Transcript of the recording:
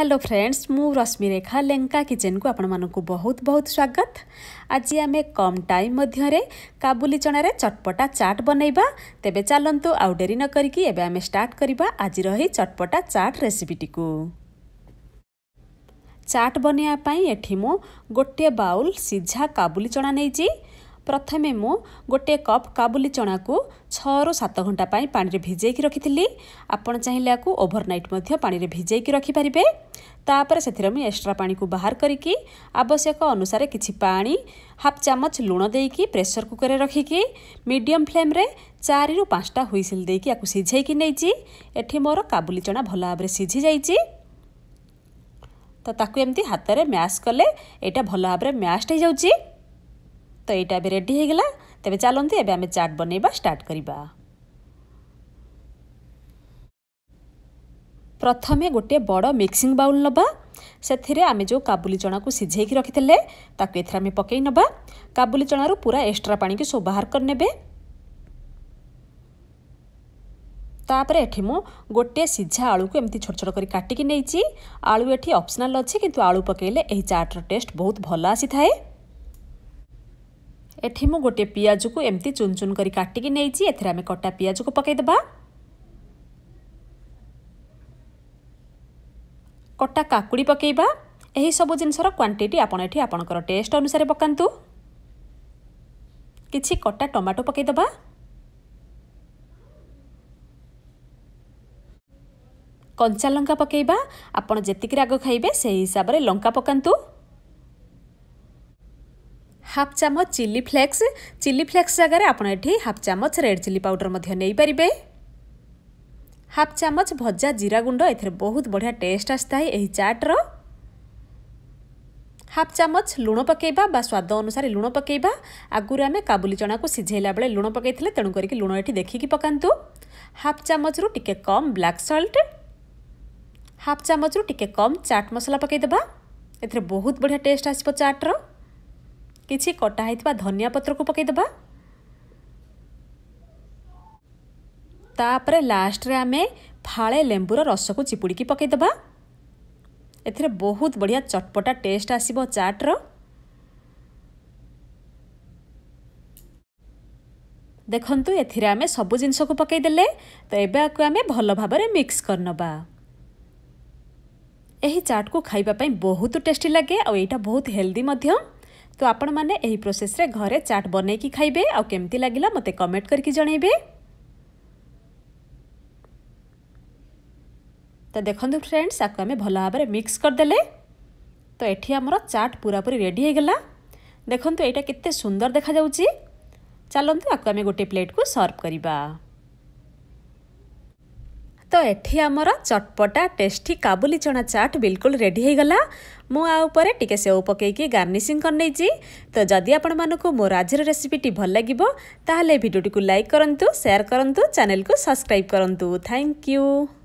hello friends ମୁଁ ରଶ୍ମିରେଖା ଲେଙ୍କା କିଚେନ୍କୁ ଆପଣମାନଙ୍କୁ ବହୁତ ବହୁତ ସ୍ୱାଗତ ଆଜି ଆମେ କମ୍ ଟାଇମ୍ ମଧ୍ୟରେ କାବୁଲି ଚଣାରେ ଚଟପଟା ଚାଟ୍ ବନେଇବା ତେବେ ଚାଲନ୍ତୁ ଆଉ ଡେରି ନ କରିକି ଏବେ ଆମେ ଷ୍ଟାର୍ଟ କରିବା ଆଜିର ଏହି ଚଟପଟା ଚାଟ୍ ରେସିପିଟିକୁ ଚାଟ୍ ବନେଇବା ପାଇଁ ଏଠି ମୁଁ ଗୋଟିଏ ବାଉଲ୍ ସିଝା କାବୁଲି ଚଣା ନେଇଛି ପ୍ରଥମେ ମୁଁ ଗୋଟିଏ କପ୍ କାବୁଲି ଚଣାକୁ ଛଅରୁ ସାତ ଘଣ୍ଟା ପାଇଁ ପାଣିରେ ଭିଜେଇକି ରଖିଥିଲି ଆପଣ ଚାହିଁଲେ ଆକୁ ଓଭରନାଇଟ୍ ମଧ୍ୟ ପାଣିରେ ଭିଜେଇକି ରଖିପାରିବେ ତାପରେ ସେଥିରେ ମୁଁ ଏକ୍ସଟ୍ରା ପାଣିକୁ ବାହାର କରିକି ଆବଶ୍ୟକ ଅନୁସାରେ କିଛି ପାଣି ହାଫ୍ ଚାମଚ ଲୁଣ ଦେଇକି ପ୍ରେସର କୁକରରେ ରଖିକି ମିଡ଼ିୟମ୍ ଫ୍ଲେମ୍ରେ ଚାରିରୁ ପାଞ୍ଚଟା ହୁଇସିଲ୍ ଦେଇକି ଆକୁ ସିଝେଇକି ନେଇଛି ଏଠି ମୋର କାବୁଲି ଚଣା ଭଲ ଭାବରେ ସିଝିଯାଇଛି ତ ତାକୁ ଏମିତି ହାତରେ ମ୍ୟାସ୍ କଲେ ଏଇଟା ଭଲ ଭାବରେ ମ୍ୟାସ୍ଡ ହୋଇଯାଉଛି ତ ଏଇଟା ଏବେ ରେଡ଼ି ହୋଇଗଲା ତେବେ ଚାଲନ୍ତୁ ଏବେ ଆମେ ଚାଟ୍ ବନେଇବା ଷ୍ଟାର୍ଟ କରିବା ପ୍ରଥମେ ଗୋଟିଏ ବଡ଼ ମିକ୍ସିଂ ବାଉଲ୍ ନେବା ସେଥିରେ ଆମେ ଯେଉଁ କାବୁଲି ଚଣାକୁ ସିଝେଇକି ରଖିଥିଲେ ତାକୁ ଏଥିରେ ଆମେ ପକାଇ ନେବା କାବୁଲି ଚଣାରୁ ପୁରା ଏକ୍ସଟ୍ରା ପାଣିକି ସବୁ ବାହାର କରିନେବେ ତାପରେ ଏଠି ମୁଁ ଗୋଟିଏ ସିଝା ଆଳୁକୁ ଏମିତି ଛୋଟ ଛୋଟ କରି କାଟିକି ନେଇଛି ଆଳୁ ଏଠି ଅପସନାଲ୍ ଅଛି କିନ୍ତୁ ଆଳୁ ପକାଇଲେ ଏହି ଚାଟ୍ର ଟେଷ୍ଟ ବହୁତ ଭଲ ଆସିଥାଏ ଏଠି ମୁଁ ଗୋଟିଏ ପିଆଜକୁ ଏମିତି ଚୁନ୍ ଚୁନ୍ କରି କାଟିକି ନେଇଛି ଏଥିରେ ଆମେ କଟା ପିଆଜକୁ ପକାଇଦେବା କଟା କାକୁଡ଼ି ପକାଇବା ଏହିସବୁ ଜିନିଷର କ୍ୱାଣ୍ଟିଟି ଆପଣ ଏଠି ଆପଣଙ୍କର ଟେଷ୍ଟ ଅନୁସାରେ ପକାନ୍ତୁ କିଛି କଟା ଟମାଟୋ ପକାଇଦେବା କଞ୍ଚା ଲଙ୍କା ପକାଇବା ଆପଣ ଯେତିକି ରାଗ ଖାଇବେ ସେହି ହିସାବରେ ଲଙ୍କା ପକାନ୍ତୁ ହାଫ୍ ଚାମଚ ଚିଲି ଫ୍ଲେକ୍ସ ଚିଲି ଫ୍ଲେକ୍ସ ଜାଗାରେ ଆପଣ ଏଠି ହାଫ୍ ଚାମଚ ରେଡ଼୍ ଚିଲି ପାଉଡ଼ର ମଧ୍ୟ ନେଇପାରିବେ ହାଫ୍ ଚାମଚ ଭଜା ଜିରା ଗୁଣ୍ଡ ଏଥିରେ ବହୁତ ବଢ଼ିଆ ଟେଷ୍ଟ ଆସିଥାଏ ଏହି ଚାଟ୍ର ହାଫ୍ ଚାମଚ ଲୁଣ ପକାଇବା ବା ସ୍ୱାଦ ଅନୁସାରେ ଲୁଣ ପକାଇବା ଆଗରୁ ଆମେ କାବୁଲି ଚଣାକୁ ସିଝେଇଲା ବେଳେ ଲୁଣ ପକାଇଥିଲେ ତେଣୁ କରିକି ଲୁଣ ଏଠି ଦେଖିକି ପକାନ୍ତୁ ହାଫ୍ ଚାମଚରୁ ଟିକେ କମ୍ ବ୍ଲାକ୍ ସଲ୍ଟ ହାଫ୍ ଚାମଚରୁ ଟିକେ କମ୍ ଚାଟ୍ ମସଲା ପକାଇଦେବା ଏଥିରେ ବହୁତ ବଢ଼ିଆ ଟେଷ୍ଟ ଆସିବ ଚାଟ୍ର किसी कटाही धनिया पत्र को पकईदे तापर लास्ट्रे आम फाड़े लेंबूर रस को चिपुड़ी पकईदे बहुत बढ़िया चटपटा टेस्ट आसब चाट्र देखु एमें सब जिनस पकईदे तो ये भल भाव मिक्स कर नवा यही चाट को खाईप बहुत टेस्टी लगे आईटा बहुत हेल्दी তো ଆପଣମାନେ ଏହି ପ୍ରୋସେସ୍ରେ ଘରେ ଚାଟ୍ ବନେଇକି ଖାଇବେ ଆଉ କେମିତି ଲାଗିଲା ମୋତେ କମେଣ୍ଟ କରିକି ଜଣେଇବେ ତ ଦେଖନ୍ତୁ ଫ୍ରେଣ୍ଡସ୍ ଆକୁ ଆମେ ଭଲ ଭାବରେ ମିକ୍ସ କରିଦେଲେ ତ ଏଠି ଆମର ଚାଟ୍ ପୁରାପୁରି ରେଡ଼ି ହୋଇଗଲା ଦେଖନ୍ତୁ ଏଇଟା କେତେ ସୁନ୍ଦର ଦେଖାଯାଉଛି ଚାଲନ୍ତୁ ଆକୁ ଆମେ ଗୋଟେ ପ୍ଲେଟ୍କୁ ସର୍ଭ କରିବା ଏଠି ଆମର ଚଟପଟା ଟେଷ୍ଟି କାବୁଲି ଚଣା ଚାଟ୍ ବିଲକୁଲ ରେଡ଼ି ହୋଇଗଲା ମୁଁ ଆ ଉପରେ ଟିକେ ସେଉ ପକାଇକି ଗାର୍ନିସିଂ କରିନେଇଛି ତ ଯଦି ଆପଣମାନଙ୍କୁ ମୋର ଆଜିର ରେସିପିଟି ଭଲ ଲାଗିବ ତାହେଲେ ଭିଡ଼ିଓଟିକୁ ଲାଇକ୍ କରନ୍ତୁ ସେୟାର କରନ୍ତୁ ଚ୍ୟାନେଲକୁ ସବସ୍କ୍ରାଇବ୍ କରନ୍ତୁ ଥ୍ୟାଙ୍କ ୟୁ